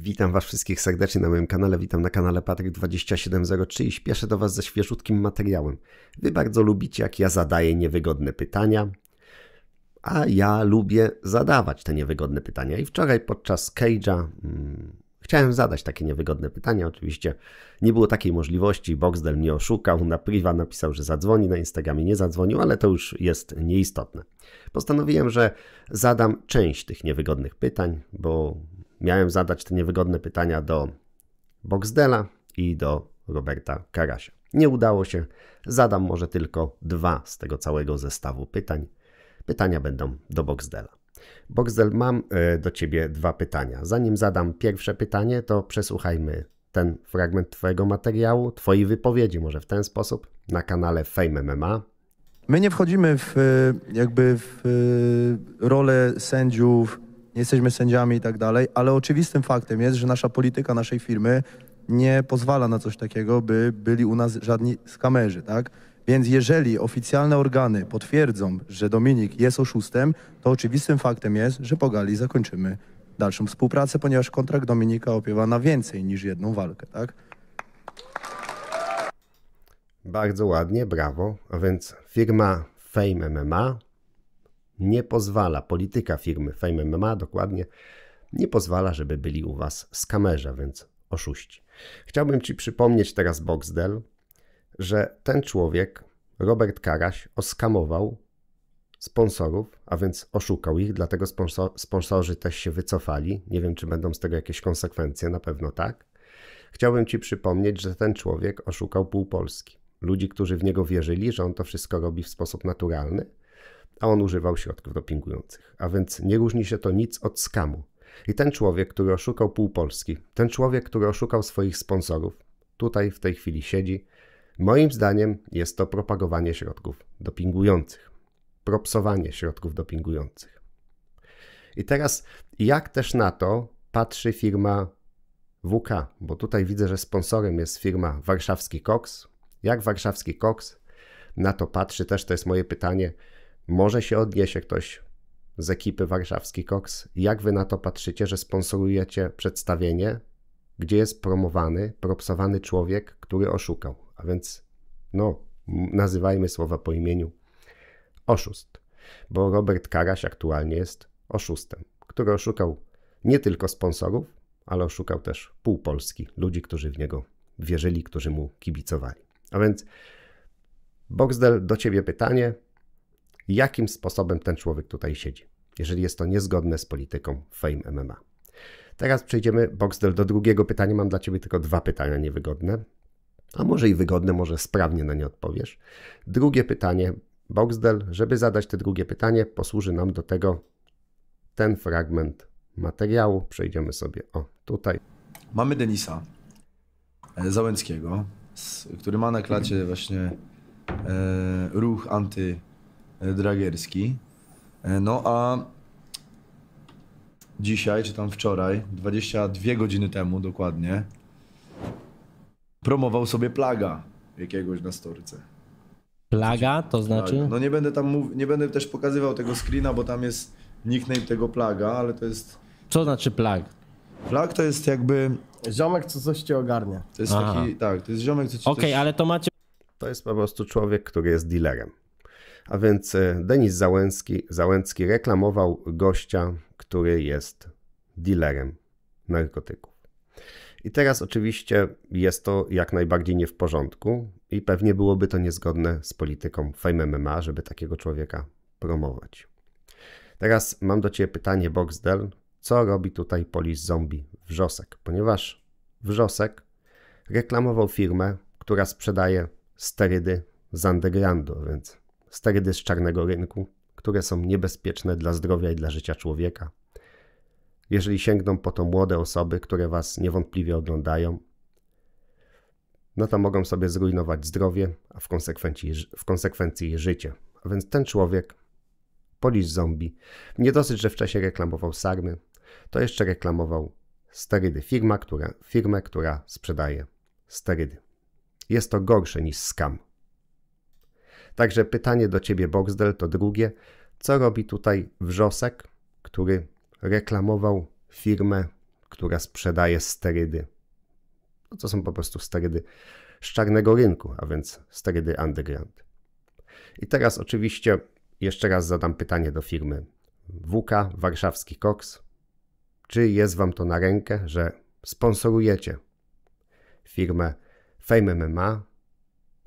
Witam Was wszystkich serdecznie na moim kanale, witam na kanale Patryk2703 i śpieszę do Was ze świeżutkim materiałem. Wy bardzo lubicie, jak ja zadaję niewygodne pytania, a ja lubię zadawać te niewygodne pytania. I wczoraj podczas Cage'a hmm, chciałem zadać takie niewygodne pytania, oczywiście nie było takiej możliwości, Boxdel mnie oszukał, na priwa napisał, że zadzwoni, na Instagramie nie zadzwonił, ale to już jest nieistotne. Postanowiłem, że zadam część tych niewygodnych pytań, bo miałem zadać te niewygodne pytania do Boxdela i do Roberta Karasia. Nie udało się, zadam może tylko dwa z tego całego zestawu pytań. Pytania będą do Boxdela. Boxdel, mam e, do ciebie dwa pytania. Zanim zadam pierwsze pytanie, to przesłuchajmy ten fragment Twojego materiału, Twojej wypowiedzi, może w ten sposób, na kanale Fame MMA. My nie wchodzimy w e, jakby w e, rolę sędziów nie jesteśmy sędziami i tak dalej, ale oczywistym faktem jest, że nasza polityka naszej firmy nie pozwala na coś takiego, by byli u nas żadni skamerzy, tak? Więc jeżeli oficjalne organy potwierdzą, że Dominik jest oszustem, to oczywistym faktem jest, że pogali zakończymy dalszą współpracę, ponieważ kontrakt Dominika opiewa na więcej niż jedną walkę, tak? Bardzo ładnie, brawo. A więc firma Fame MMA nie pozwala, polityka firmy Fame MMA dokładnie, nie pozwala, żeby byli u Was z kamerza, więc oszuści. Chciałbym Ci przypomnieć teraz Boxdel, że ten człowiek, Robert Karaś, oskamował sponsorów, a więc oszukał ich, dlatego sponsor, sponsorzy też się wycofali. Nie wiem, czy będą z tego jakieś konsekwencje, na pewno tak. Chciałbym Ci przypomnieć, że ten człowiek oszukał pół Polski. Ludzi, którzy w niego wierzyli, że on to wszystko robi w sposób naturalny, a on używał środków dopingujących. A więc nie różni się to nic od skamu. I ten człowiek, który oszukał pół Polski, ten człowiek, który oszukał swoich sponsorów, tutaj w tej chwili siedzi. Moim zdaniem jest to propagowanie środków dopingujących, propsowanie środków dopingujących. I teraz, jak też na to patrzy firma WK, bo tutaj widzę, że sponsorem jest firma Warszawski Cox. Jak Warszawski Cox na to patrzy, też to jest moje pytanie, może się odniesie ktoś z ekipy warszawski Cox. Jak wy na to patrzycie, że sponsorujecie przedstawienie, gdzie jest promowany, propsowany człowiek, który oszukał? A więc, no, nazywajmy słowa po imieniu oszust, bo Robert Karaś aktualnie jest oszustem, który oszukał nie tylko sponsorów, ale oszukał też pół Polski, ludzi, którzy w niego wierzyli, którzy mu kibicowali. A więc, Boxdel, do ciebie pytanie jakim sposobem ten człowiek tutaj siedzi, jeżeli jest to niezgodne z polityką Fame MMA. Teraz przejdziemy, Boxdel, do drugiego pytania. Mam dla Ciebie tylko dwa pytania niewygodne, a może i wygodne, może sprawnie na nie odpowiesz. Drugie pytanie, Boxdel, żeby zadać te drugie pytanie, posłuży nam do tego ten fragment materiału. Przejdziemy sobie, o, tutaj. Mamy Denisa e, Załęckiego, który ma na klacie właśnie e, ruch anty E, Dragerski. E, no a dzisiaj, czy tam wczoraj, 22 godziny temu dokładnie, promował sobie plaga jakiegoś na storce. Plaga to znaczy? Plaga. No nie będę tam mów... nie będę też pokazywał tego screena, bo tam jest nickname tego plaga, ale to jest. Co znaczy plag? Plag to jest jakby. Ziomek, co coś cię ogarnia. To jest Aha. taki. Tak, to jest ziomek, co cię Okej, okay, coś... ale to macie. To jest po prostu człowiek, który jest dealerem. A więc e, Denis Załęcki, Załęcki reklamował gościa, który jest dealerem narkotyków. I teraz oczywiście jest to jak najbardziej nie w porządku i pewnie byłoby to niezgodne z polityką Fame MMA, żeby takiego człowieka promować. Teraz mam do Ciebie pytanie, Boxdel, co robi tutaj polis zombie Wrzosek? Ponieważ Wrzosek reklamował firmę, która sprzedaje sterydy z undergroundu, więc sterydy z czarnego rynku, które są niebezpieczne dla zdrowia i dla życia człowieka. Jeżeli sięgną po to młode osoby, które Was niewątpliwie oglądają, no to mogą sobie zrujnować zdrowie, a w konsekwencji, w konsekwencji życie. A więc ten człowiek, polis zombie, nie dosyć, że wcześniej reklamował sarmy, to jeszcze reklamował sterydy. Firma, która, firmę, która sprzedaje sterydy. Jest to gorsze niż skam. Także pytanie do Ciebie, Boxdel, to drugie. Co robi tutaj Wrzosek, który reklamował firmę, która sprzedaje sterydy? No, to są po prostu sterydy z czarnego rynku, a więc sterydy underground. I teraz oczywiście jeszcze raz zadam pytanie do firmy WK, warszawski Cox. Czy jest Wam to na rękę, że sponsorujecie firmę Fame MMA,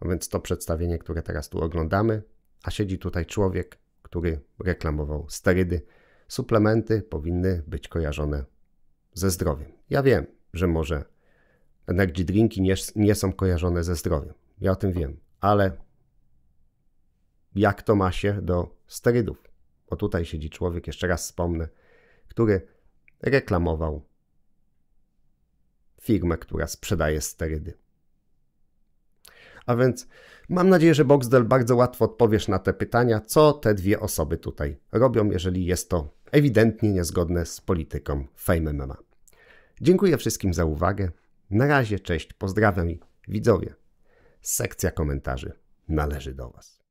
no więc to przedstawienie, które teraz tu oglądamy, a siedzi tutaj człowiek, który reklamował sterydy. Suplementy powinny być kojarzone ze zdrowiem. Ja wiem, że może energy drinki nie, nie są kojarzone ze zdrowiem. Ja o tym wiem, ale jak to ma się do sterydów? Bo tutaj siedzi człowiek, jeszcze raz wspomnę, który reklamował firmę, która sprzedaje sterydy. A więc mam nadzieję, że Boxdel bardzo łatwo odpowiesz na te pytania, co te dwie osoby tutaj robią, jeżeli jest to ewidentnie niezgodne z polityką Fame MMA. Dziękuję wszystkim za uwagę. Na razie, cześć, pozdrawiam i widzowie. Sekcja komentarzy należy do Was.